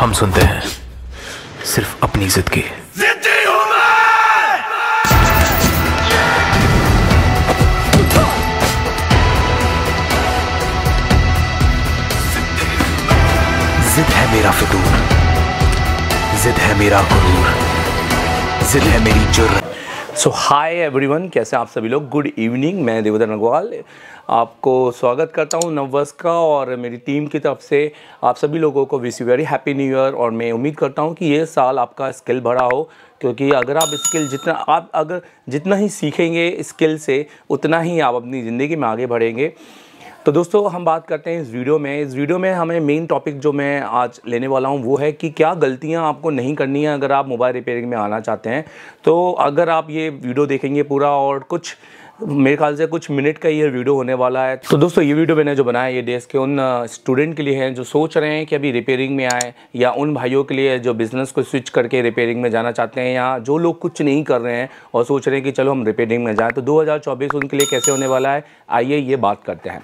हम सुनते हैं सिर्फ अपनी जिद की जिद है मेरा फितूर जिद है मेरा गुरूर जिद है मेरी जुर्रत सो हाय एवरीवन कैसे आप सभी लोग गुड इवनिंग मैं देवोदर नगवाल आपको स्वागत करता हूँ नववर्ष का और मेरी टीम की तरफ से आप सभी लोगों को wish you very happy new year और मैं उम्मीद करता हूँ कि ये साल आपका स्किल बढ़ा हो क्योंकि अगर आप स्किल जितना आप अगर जितना ही सीखेंगे स्किल से उतना ही आप अपनी ज़िंदगी में आगे बढ़ेंगे तो दोस्तों हम बात करते हैं इस वीडियो में इस वीडियो में हमें मेन टॉपिक जो मैं आज लेने वाला हूं वो है कि क्या गलतियां आपको नहीं करनी है अगर आप मोबाइल रिपेयरिंग में आना चाहते हैं तो अगर आप ये वीडियो देखेंगे पूरा और कुछ मेरे ख्याल से कुछ मिनट का ये वीडियो होने वाला है तो दोस्तों ये वीडियो मैंने जो बनाया ये डेस्क के उन स्टूडेंट के लिए है जो सोच रहे हैं कि अभी रिपेयरिंग में आए या उन भाइयों के लिए जो बिज़नेस को स्विच करके रिपेयरिंग में जाना चाहते हैं या जो लोग कुछ नहीं कर रहे हैं और सोच रहे हैं कि चलो हम रिपेयरिंग में जाएँ तो दो उनके लिए कैसे होने वाला है आइए ये बात करते हैं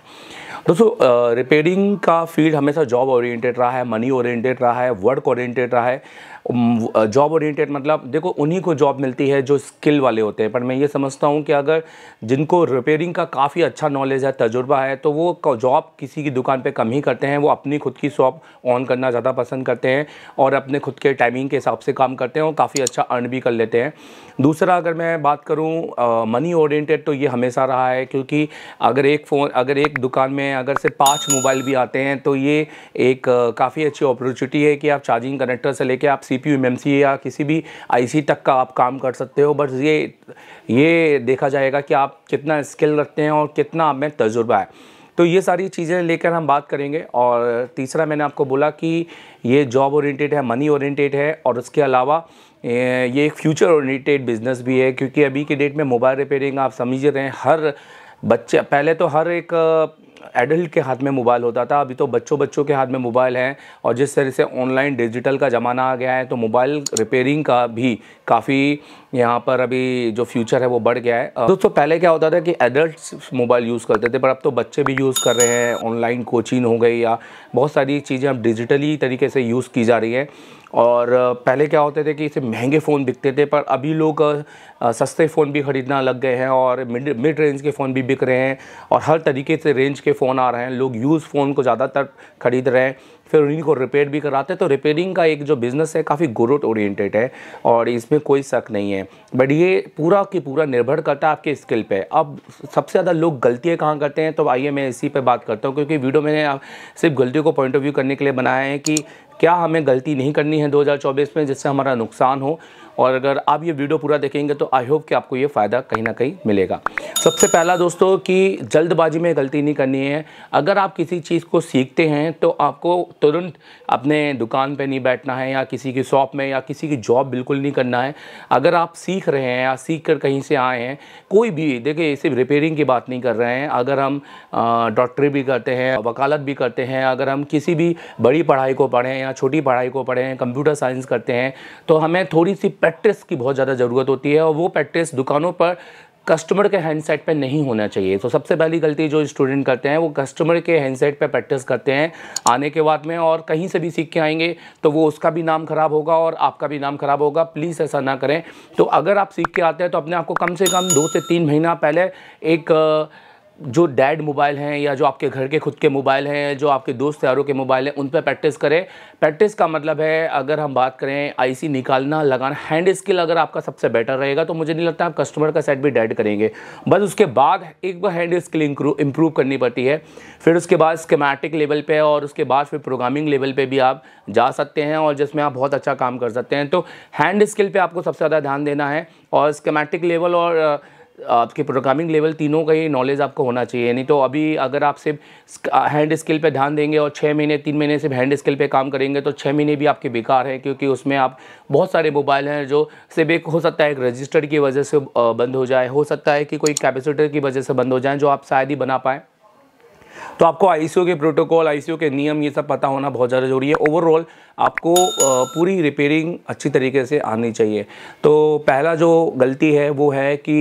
दोस्तों रिपेयरिंग का फील्ड हमेशा जॉब ओरिएंटेड रहा है मनी ओरिएंटेड रहा है वर्क ओरिएंटेड रहा है जॉब ओरिएंटेड मतलब देखो उन्हीं को जॉब मिलती है जो स्किल वाले होते हैं पर मैं ये समझता हूँ कि अगर जिनको रिपेयरिंग का काफ़ी अच्छा नॉलेज है तजुर्बा है तो वो जॉब किसी की दुकान पर कम ही करते हैं वो अपनी खुद की शॉप ऑन करना ज़्यादा पसंद करते हैं और अपने खुद के टाइमिंग के हिसाब से काम करते हैं और काफ़ी अच्छा अर्न भी कर लेते हैं दूसरा अगर मैं बात करूँ मनी ओरिएंटेड तो ये हमेशा रहा है क्योंकि अगर एक फ़ोन अगर एक दुकान में अगर से पाँच मोबाइल भी आते हैं तो ये एक काफ़ी अच्छी अपॉर्चुनिटी है कि आप चार्जिंग कनेक्टर से लेके आप सी पी या किसी भी आईसी तक का आप काम कर सकते हो बट ये ये देखा जाएगा कि आप कितना स्किल रखते हैं और कितना आप में तजुर्बा है तो ये सारी चीज़ें लेकर हम बात करेंगे और तीसरा मैंने आपको बोला कि ये जॉब ओरिएंटेड है मनी ओरिएंटेड है और उसके अलावा ये एक फ्यूचर ओरिएंटेड बिज़नेस भी है क्योंकि अभी के डेट में मोबाइल रिपेयरिंग आप समझ रहे हैं हर बच्चे पहले तो हर एक एडल्ट के हाथ में मोबाइल होता था अभी तो बच्चों बच्चों के हाथ में मोबाइल हैं और जिस तरह से ऑनलाइन डिजिटल का ज़माना आ गया है तो मोबाइल रिपेयरिंग का भी काफ़ी यहाँ पर अभी जो फ्यूचर है वो बढ़ गया है दोस्तों पहले क्या होता था कि एडल्ट मोबाइल यूज़ करते थे पर अब तो बच्चे भी यूज़ कर रहे हैं ऑनलाइन कोचिंग हो गई या बहुत सारी चीज़ें अब डिजिटली तरीके से यूज़ की जा रही है और पहले क्या होते थे कि इसे महंगे फ़ोन बिकते थे पर अभी लोग सस्ते फ़ोन भी ख़रीदना लग गए हैं और मिड मिड रेंज के फ़ोन भी बिक रहे हैं और हर तरीके से रेंज के फ़ोन आ रहे हैं लोग यूज़ फ़ोन को ज़्यादातर ख़रीद रहे हैं फिर उन्हीं को रिपेयर भी कराते तो रिपेयरिंग का एक जो बिज़नेस है काफ़ी ग्रोथ ओरिएंटेड है और इसमें कोई शक नहीं है बट ये पूरा की पूरा निर्भर करता है आपके स्किल पे अब सबसे ज़्यादा लोग गलतियाँ कहाँ करते हैं तो आइए मैं इसी पे बात करता हूँ क्योंकि वीडियो मैंने सिर्फ गलतियों को पॉइंट ऑफ व्यू करने के लिए बनाया है कि क्या हमें गलती नहीं करनी है 2024 में जिससे हमारा नुकसान हो और अगर आप ये वीडियो पूरा देखेंगे तो आई होप कि आपको ये फ़ायदा कहीं ना कहीं मिलेगा सबसे पहला दोस्तों कि जल्दबाजी में गलती नहीं करनी है अगर आप किसी चीज़ को सीखते हैं तो आपको तुरंत अपने दुकान पर नहीं बैठना है या किसी की शॉप में या किसी की जॉब बिल्कुल नहीं करना है अगर आप सीख रहे हैं या सीख कर कहीं से आए हैं कोई भी देखिए सिर्फ रिपेयरिंग की बात नहीं कर रहे हैं अगर हम डॉक्टरी भी करते हैं वकालत भी करते हैं अगर हम किसी भी बड़ी पढ़ाई को पढ़ें या छोटी पढ़ाई को पढ़ें कंप्यूटर साइंस करते हैं तो हमें थोड़ी सी प्रैक्टिस की बहुत ज़्यादा ज़रूरत होती है और वो प्रैक्टिस दुकानों पर कस्टमर के हैंडसेट पे नहीं होना चाहिए तो सबसे पहली गलती जो स्टूडेंट करते हैं वो कस्टमर के हैंडसेट पे प्रैक्टिस करते हैं आने के बाद में और कहीं से भी सीख के आएंगे तो वो उसका भी नाम ख़राब होगा और आपका भी नाम ख़राब होगा प्लीज़ ऐसा ना करें तो अगर आप सीख के आते हैं तो अपने आप को कम से कम दो से तीन महीना पहले एक आ, जो डैड मोबाइल हैं या जो आपके घर के खुद के मोबाइल हैं जो आपके दोस्त यारों के मोबाइल हैं उन पर प्रैक्टिस करें प्रैक्टिस का मतलब है अगर हम बात करें आईसी निकालना लगाना हैंड स्किल अगर आपका सबसे बेटर रहेगा तो मुझे नहीं लगता आप कस्टमर का सेट भी डैड करेंगे बस उसके बाद एक बार हैंड स्किल इम्प्रूव करनी पड़ती है फिर उसके बाद स्केमेटिक लेवल पर और उसके बाद फिर प्रोग्रामिंग लेवल पर भी आप जा सकते हैं और जिसमें आप बहुत अच्छा काम कर सकते हैं तो हैंड स्किल पर आपको सबसे ज़्यादा ध्यान देना है और स्केमेटिक लेवल और आपके प्रोग्रामिंग लेवल तीनों का ही नॉलेज आपको होना चाहिए नहीं तो अभी अगर आप सिर्फ हैंड स्किल पे ध्यान देंगे और छः महीने तीन महीने सिर्फ हैंड स्किल पे काम करेंगे तो छः महीने भी आपके बेकार हैं क्योंकि उसमें आप बहुत सारे मोबाइल हैं जो सिर्फ एक हो सकता है एक रजिस्टर की वजह से बंद हो जाए हो सकता है कि कोई कैपेसिटर की वजह से बंद हो जाए जो आप शायद ही बना पाएँ तो आपको आईसीओ के प्रोटोकॉल आईसीओ के नियम ये सब पता होना बहुत ज़्यादा जरूरी है ओवरऑल आपको पूरी रिपेयरिंग अच्छी तरीके से आनी चाहिए तो पहला जो गलती है वो है कि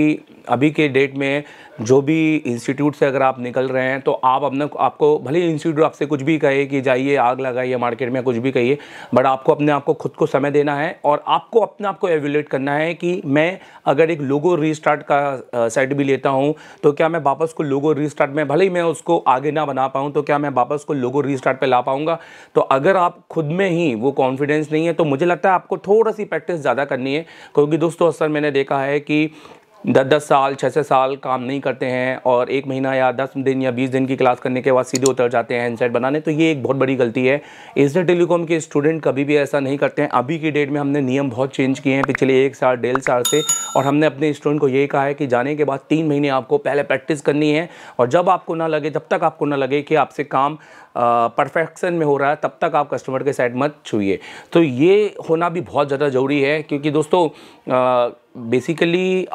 अभी के डेट में जो भी इंस्टीट्यूट से अगर आप निकल रहे हैं तो आप अपने आपको भले इंस्टीट्यूट आपसे कुछ भी कहे कि जाइए आग लगाइए मार्केट में कुछ भी कहिए बट आपको अपने आप को खुद को समय देना है और आपको अपने आप को एवेलेट करना है कि मैं अगर एक लोगो रीस्टार्ट का सेट भी लेता हूँ तो क्या मैं वापस को लोगो रीस्टार्ट में भले ही मैं उसको आगे ना बना पाऊँ तो क्या मैं वापस को लोगो रीस्टार्ट पर ला पाऊँगा तो अगर आप खुद में ही वो कॉन्फिडेंस नहीं है तो मुझे लगता है आपको थोड़ा सी प्रैक्टिस ज़्यादा करनी है क्योंकि दोस्तों असर मैंने देखा है कि दस दस साल छः छः साल काम नहीं करते हैं और एक महीना या दस दिन या बीस दिन की क्लास करने के बाद सीधे उतर जाते हैं हैंडसेट बनाने तो ये एक बहुत बड़ी गलती है एसडे टेलीकॉम के स्टूडेंट कभी भी ऐसा नहीं करते हैं अभी की डेट में हमने नियम बहुत चेंज किए हैं पिछले एक साल डेढ़ साल से और हमने अपने स्टूडेंट को ये कहा है कि जाने के बाद तीन महीने आपको पहले प्रैक्टिस करनी है और जब आपको ना लगे जब तक आपको ना लगे कि आपसे काम परफेक्शन में हो रहा है तब तक आप कस्टमर के साइड मत छूए तो ये होना भी बहुत ज़्यादा ज़रूरी है क्योंकि दोस्तों बेसिकली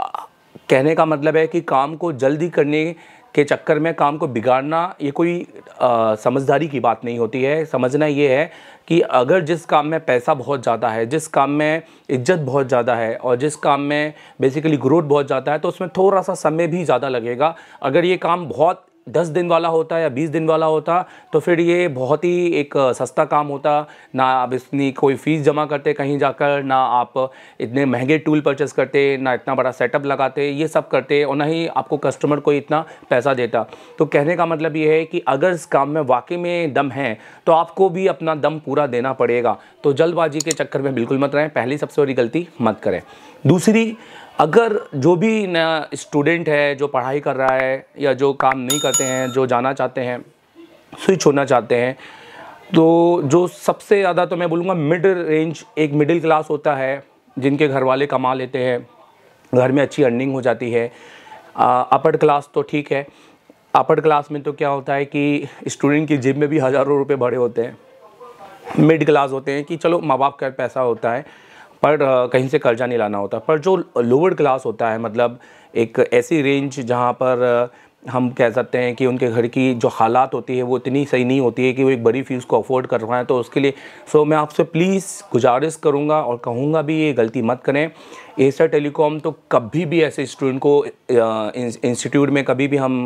कहने का मतलब है कि काम को जल्दी करने के चक्कर में काम को बिगाड़ना ये कोई समझदारी की बात नहीं होती है समझना ये है कि अगर जिस काम में पैसा बहुत ज़्यादा है जिस काम में इज्जत बहुत ज़्यादा है और जिस काम में बेसिकली ग्रोथ बहुत ज़्यादा है तो उसमें थोड़ा सा समय भी ज़्यादा लगेगा अगर ये काम बहुत दस दिन वाला होता या बीस दिन वाला होता तो फिर ये बहुत ही एक सस्ता काम होता ना आप इतनी कोई फ़ीस जमा करते कहीं जाकर ना आप इतने महंगे टूल परचेस करते ना इतना बड़ा सेटअप लगाते ये सब करते और ना ही आपको कस्टमर कोई इतना पैसा देता तो कहने का मतलब ये है कि अगर इस काम में वाकई में दम है तो आपको भी अपना दम पूरा देना पड़ेगा तो जल्दबाजी के चक्कर में बिल्कुल मत रहें पहली सबसे बड़ी गलती मत करें दूसरी अगर जो भी नया स्टूडेंट है जो पढ़ाई कर रहा है या जो काम नहीं करते हैं जो जाना चाहते हैं स्विच होना चाहते हैं तो जो सबसे ज़्यादा तो मैं बोलूँगा मिड रेंज एक मिडिल क्लास होता है जिनके घर वाले कमा लेते हैं घर में अच्छी अर्निंग हो जाती है अपर क्लास तो ठीक है अपर क्लास में तो क्या होता है कि स्टूडेंट की जेब में भी हज़ारों रुपये भरे होते हैं मिड क्लास होते हैं कि चलो माँ बाप का पैसा होता है पर कहीं से कर्जा नहीं लाना होता पर जो लोअर क्लास होता है मतलब एक ऐसी रेंज जहाँ पर हम कह सकते हैं कि उनके घर की जो हालात होती है वो इतनी सही नहीं होती है कि वो एक बड़ी फ़ीस को अफोर्ड कर पाएँ तो उसके लिए सो मैं आपसे प्लीज़ गुजारिश करूँगा और कहूँगा भी ये गलती मत करें एसर टेलीकॉम तो कभी भी ऐसे स्टूडेंट को इंस्टीट्यूट में कभी भी हम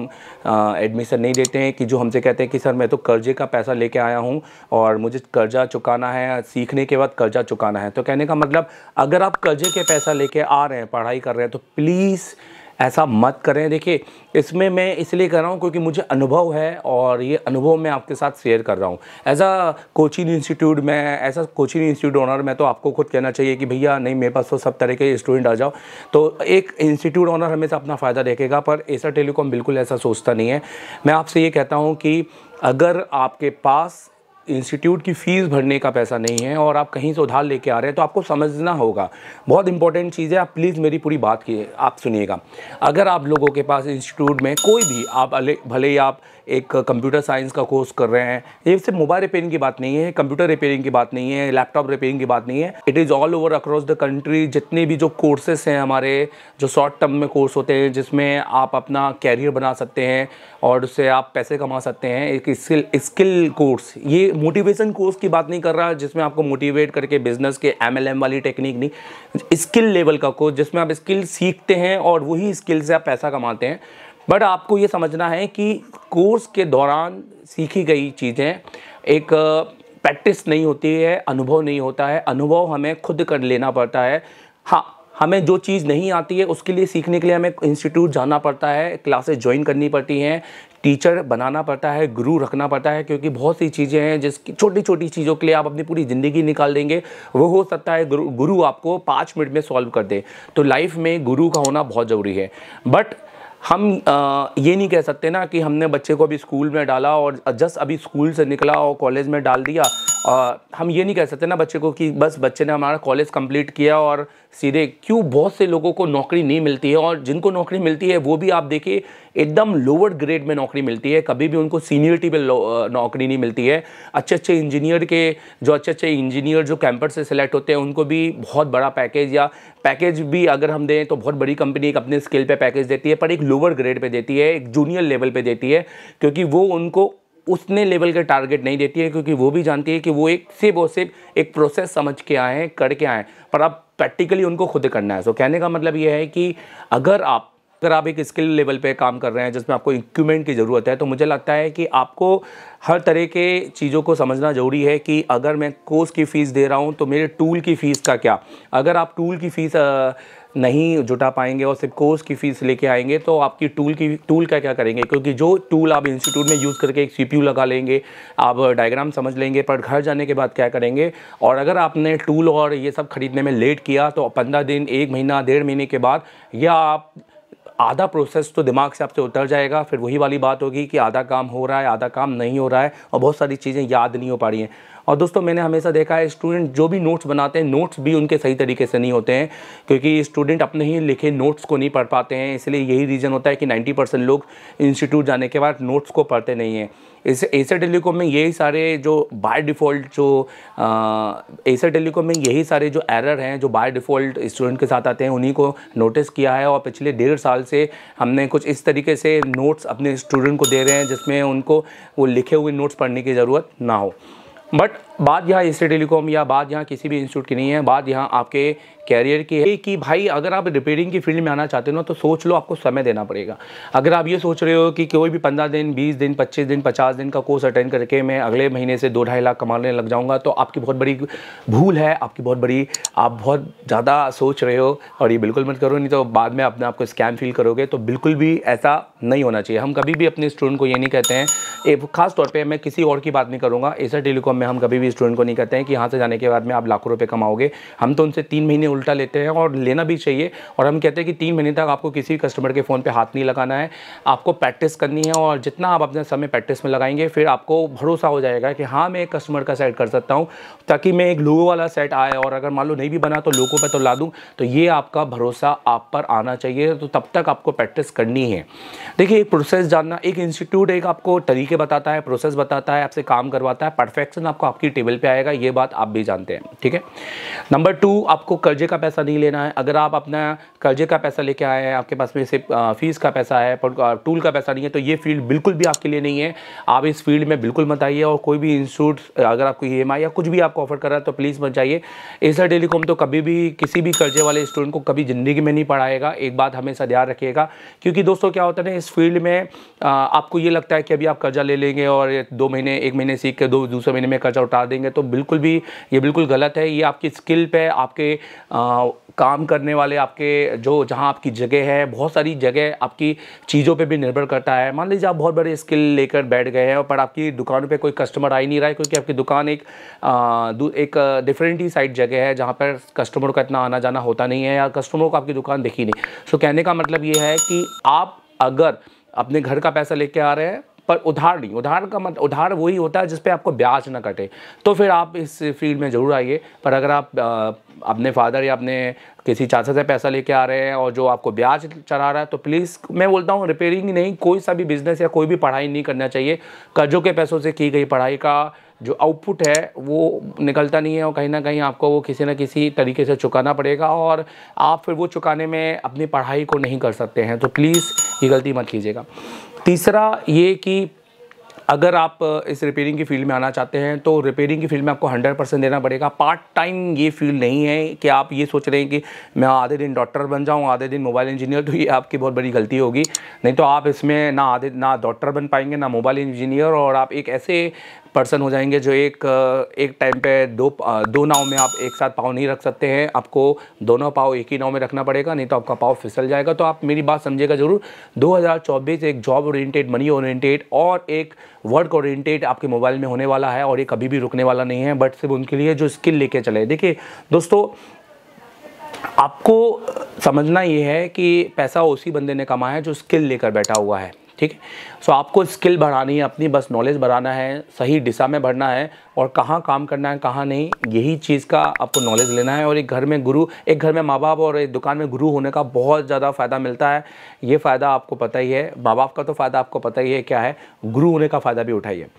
एडमिशन नहीं देते हैं कि जो हमसे कहते हैं कि सर मैं तो कर्जे का पैसा लेके आया हूँ और मुझे कर्जा चुकाना है सीखने के बाद कर्जा चुकाना है तो कहने का मतलब अगर आप कर्जे के पैसा लेके आ रहे हैं पढ़ाई कर रहे हैं तो प्लीज़ ऐसा मत करें देखिए इसमें मैं इसलिए कर रहा हूँ क्योंकि मुझे अनुभव है और ये अनुभव मैं आपके साथ शेयर कर रहा हूँ एज अ कोचिंग इंस्टीट्यूट में ऐसा कोचिंग इंस्टीट्यूट ऑनर मैं तो आपको खुद कहना चाहिए कि भैया नहीं मेरे पास तो सब तरह के स्टूडेंट आ जाओ तो एक इंस्टीट्यूट ऑनर हमेशा अपना फ़ायदा देखेगा पर ऐसा टेलीकॉम बिल्कुल ऐसा सोचता नहीं है मैं आपसे ये कहता हूँ कि अगर आपके पास इंस्टीट्यूट की फ़ीस भरने का पैसा नहीं है और आप कहीं से उधार लेके आ रहे हैं तो आपको समझना होगा बहुत इंपॉर्टेंट चीज़ है आप प्लीज़ मेरी पूरी बात की आप सुनिएगा अगर आप लोगों के पास इंस्टीट्यूट में कोई भी आप भले ही आप एक कंप्यूटर साइंस का कोर्स कर रहे हैं ये सिर्फ मोबाइल रिपेयरिंग की बात नहीं है कंप्यूटर रिपेयरिंग की बात नहीं है लैपटॉप रिपेयरिंग की बात नहीं है it is all over across the country जितने भी जो कोर्सेस हैं हमारे जो शॉर्ट टर्म में कोर्स होते हैं जिसमें आप अपना कैरियर बना सकते हैं और उससे आप पैसे कमा सकते हैं एक स्किल स्किल कोर्स ये मोटिवेशन कोर्स की बात नहीं कर रहा जिसमें आपको मोटिवेट करके बिजनेस के एम वाली टेक्निक नहीं स्किल लेवल का कोर्स जिसमें आप स्किल सीखते हैं और वही स्किल से आप पैसा कमाते हैं बट आपको ये समझना है कि कोर्स के दौरान सीखी गई चीज़ें एक प्रैक्टिस नहीं होती है अनुभव नहीं होता है अनुभव हमें खुद कर लेना पड़ता है हाँ हमें जो चीज़ नहीं आती है उसके लिए सीखने के लिए हमें इंस्टीट्यूट जाना पड़ता है क्लासेस ज्वाइन करनी पड़ती हैं टीचर बनाना पड़ता है गुरु रखना पड़ता है क्योंकि बहुत सी चीज़ें हैं जिसकी छोटी छोटी चीज़ों के लिए आप अपनी पूरी ज़िंदगी निकाल देंगे वो हो सकता है गुरु गुरु आपको पाँच मिनट में सॉल्व कर दे तो लाइफ में गुरु का होना बहुत ज़रूरी है बट हम आ, ये नहीं कह सकते ना कि हमने बच्चे को अभी स्कूल में डाला और जस्ट अभी स्कूल से निकला और कॉलेज में डाल दिया आ, हम ये नहीं कह सकते ना बच्चे को कि बस बच्चे ने हमारा कॉलेज कंप्लीट किया और सीधे क्यों बहुत से लोगों को नौकरी नहीं मिलती है और जिनको नौकरी मिलती है वो भी आप देखिए एकदम लोअर ग्रेड में नौकरी मिलती है कभी भी उनको सीनियरिटी में नौकरी नहीं मिलती है अच्छे अच्छे इंजीनियर के जो अच्छे अच्छे इंजीनियर जो कैंपस से सिलेक्ट होते हैं उनको भी बहुत बड़ा पैकेज या पैकेज भी अगर हम दें तो बहुत बड़ी कंपनी एक अपने स्किल पर पैकेज देती है पर एक लोअर ग्रेड पर देती है एक जूनियर लेवल पर देती है क्योंकि वो उनको उतने लेवल के टारगेट नहीं देती है क्योंकि वो भी जानती है कि वो एक सिर्फ और सिर्फ एक प्रोसेस समझ के आए हैं करके आए पर आप प्रैक्टिकली उनको खुद करना है सो कहने का मतलब ये है कि अगर आप अगर आप एक स्किल लेवल पे काम कर रहे हैं जिसमें आपको इक्विपमेंट की ज़रूरत है तो मुझे लगता है कि आपको हर तरह के चीज़ों को समझना ज़रूरी है कि अगर मैं कोर्स की फ़ीस दे रहा हूँ तो मेरे टूल की फ़ीस का क्या अगर आप टूल की फ़ीस नहीं जुटा पाएंगे और सिर्फ कोर्स की फ़ीस लेके आएंगे तो आपकी टूल की टूल का क्या करेंगे क्योंकि जो टूल आप इंस्टीट्यूट में यूज़ करके एक सी लगा लेंगे आप डायग्राम समझ लेंगे पर घर जाने के बाद क्या करेंगे और अगर आपने टूल और ये सब खरीदने में लेट किया तो पंद्रह दिन एक महीना डेढ़ महीने के बाद या आप आधा प्रोसेस तो दिमाग से आपसे उतर जाएगा फिर वही वाली बात होगी कि आधा काम हो रहा है आधा काम नहीं हो रहा है और बहुत सारी चीज़ें याद नहीं हो पा रही हैं और दोस्तों मैंने हमेशा देखा है स्टूडेंट जो भी नोट्स बनाते हैं नोट्स भी उनके सही तरीके से नहीं होते हैं क्योंकि स्टूडेंट अपने ही लिखे नोट्स को नहीं पढ़ पाते हैं इसलिए यही रीज़न होता है कि नाइन्टी परसेंट लोग इंस्टीट्यूट जाने के बाद नोट्स को पढ़ते नहीं हैं इस एसर टेलीकॉम में यही सारे जो बाय डिफ़ॉल्ट जो एसर टेलीकॉम में यही सारे जो एरर हैं जो बाय डिफ़ॉल्ट स्टूडेंट के साथ आते हैं उन्हीं को नोटिस किया है और पिछले डेढ़ साल से हमने कुछ इस तरीके से नोट्स अपने स्टूडेंट को दे रहे हैं जिसमें उनको वो लिखे हुए नोट्स पढ़ने की ज़रूरत ना हो but बात यहाँ एस टेलीकॉम या बात यहाँ किसी भी इंस्टीट्यूट की नहीं है बात यहाँ आपके कैरियर की है कि भाई अगर आप रिपेयरिंग की फील्ड में आना चाहते हो तो सोच लो आपको समय देना पड़ेगा अगर आप ये सोच रहे हो कि कोई भी पंद्रह दिन बीस दिन पच्चीस दिन पचास दिन का कोर्स अटेंड करके मैं अगले महीने से दो ढाई लाख कमाने लग जाऊँगा तो आपकी बहुत बड़ी भूल है आपकी बहुत बड़ी आप बहुत ज़्यादा सोच रहे हो और ये बिल्कुल मत करो नहीं तो बाद में अपने आपको स्कैम फील करोगे तो बिल्कुल भी ऐसा नहीं होना चाहिए हम कभी भी अपने स्टूडेंट को ये नहीं कहते हैं ख़ासतौर पर मैं किसी और की बात नहीं करूँगा एसर टेलीकॉम में हम कभी भी भी स्टूडेंट को नहीं कहते हैं कि यहाँ से जाने के बाद में आप लाखों रुपये कमाओगे हम तो उनसे तीन महीने उल्टा लेते हैं और लेना भी चाहिए और हम कहते हैं कि तीन महीने तक आपको किसी भी कस्टमर के फ़ोन पर हाथ नहीं लगाना है आपको प्रैक्टिस करनी है और जितना आप अपना समय प्रैक्टिस में लगाएंगे फिर आपको भरोसा हो जाएगा कि हाँ मैं एक कस्टमर का सेट कर सकता हूँ ताकि मैं एक लोगो वाला सेट आए और अगर मान लो नहीं भी बना तो लोगों पर तो ला दूँ तो ये आपका भरोसा आप पर आना चाहिए तो तब तक आपको प्रैक्टिस करनी है देखिए एक प्रोसेस जानना एक इंस्टीट्यूट एक आपको तरीके बताता है प्रोसेस बताता है आपसे काम करवाता है परफेक्शन आपको आपकी की टेबल पे आएगा ये बात आप भी जानते हैं ठीक है नंबर टू आपको कर्जे का पैसा नहीं लेना है अगर आप अपना कर्जे का पैसा लेके आए हैं आपके पास में सिर्फ फीस का पैसा है टूल का पैसा नहीं है तो ये फील्ड बिल्कुल भी आपके लिए नहीं है आप इस फील्ड में बिल्कुल मत आइए और कोई भी इंस्टीट्यूट अगर आपको ई e या कुछ भी आपको ऑफर कर रहा है तो प्लीज़ मत जाइए एसर टेलीकॉम तो कभी भी किसी भी कर्जे वाले स्टूडेंट को कभी ज़िंदगी में नहीं पढ़ाएगा एक बात हमेशा ध्यान रखिएगा क्योंकि दोस्तों क्या होता है ना इस फील्ड में आपको ये लगता है कि अभी आप कर्जा ले लेंगे और दो महीने एक महीने सीख के दो दूसरे महीने में कर्जा उठा बता देंगे तो बिल्कुल भी ये बिल्कुल गलत है ये आपकी स्किल पे आपके आ, काम करने वाले आपके जो जहां आपकी जगह है बहुत सारी जगह आपकी चीज़ों पे भी निर्भर करता है मान लीजिए आप बहुत बड़े स्किल लेकर बैठ गए हैं पर आपकी दुकान पे कोई कस्टमर आ ही नहीं रहा है क्योंकि आपकी दुकान एक आ, एक डिफरेंट ही साइड जगह है जहां पर कस्टमर का इतना आना जाना होता नहीं है या कस्टमरों को आपकी दुकान दिखी नहीं सो कहने का मतलब ये है कि आप अगर अपने घर का पैसा लेके आ रहे हैं पर उधार नहीं उधार का मत उधार वही होता है जिस पर आपको ब्याज ना कटे तो फिर आप इस फील्ड में ज़रूर आइए पर अगर आप अपने फादर या अपने किसी चाचा से पैसा लेके आ रहे हैं और जो आपको ब्याज चढ़ा रहा है तो प्लीज़ मैं बोलता हूँ रिपेयरिंग नहीं कोई सा भी बिज़नेस या कोई भी पढ़ाई नहीं करना चाहिए कर्जों के पैसों से की गई पढ़ाई का जो आउटपुट है वो निकलता नहीं है और कहीं ना कहीं आपको वो किसी ना किसी तरीके से चुकाना पड़ेगा और आप फिर वो चुकाने में अपनी पढ़ाई को नहीं कर सकते हैं तो प्लीज़ ये गलती मत कीजिएगा तीसरा ये कि अगर आप इस रिपेयरिंग की फील्ड में आना चाहते हैं तो रिपेयरिंग की फील्ड में आपको 100 परसेंट देना पड़ेगा पार्ट टाइम ये फील्ड नहीं है कि आप ये सोच रहे हैं कि मैं आधे दिन डॉक्टर बन जाऊं आधे दिन मोबाइल इंजीनियर तो ये आपकी बहुत बड़ी गलती होगी नहीं तो आप इसमें ना आधे ना डॉक्टर बन पाएंगे ना मोबाइल इंजीनियर और आप एक ऐसे पर्सन हो जाएंगे जो एक एक टाइम पे दो दो नाव में आप एक साथ पाव नहीं रख सकते हैं आपको दोनों पाव एक ही नाव में रखना पड़ेगा नहीं तो आपका पाव फिसल जाएगा तो आप मेरी बात समझेगा जरूर 2024 एक जॉब ओरिएंटेड मनी ओरिएंटेड और एक वर्क ओरिएंटेड आपके मोबाइल में होने वाला है और ये कभी भी रुकने वाला नहीं है बट सिर्फ उनके लिए जो स्किल लेके चले देखिए दोस्तों आपको समझना ये है कि पैसा उसी बंदे ने कमाया है जो स्किल लेकर बैठा हुआ है ठीक है सो आपको स्किल बढ़ानी है अपनी बस नॉलेज बढ़ाना है सही दिशा में बढ़ना है और कहाँ काम करना है कहाँ नहीं यही चीज़ का आपको नॉलेज लेना है और एक घर में गुरु एक घर में माँ बाप और एक दुकान में गुरु होने का बहुत ज़्यादा फ़ायदा मिलता है ये फ़ायदा आपको पता ही है माँ बाप का तो फ़ायदा आपको पता ही है क्या है गुरु होने का फ़ायदा भी उठाइए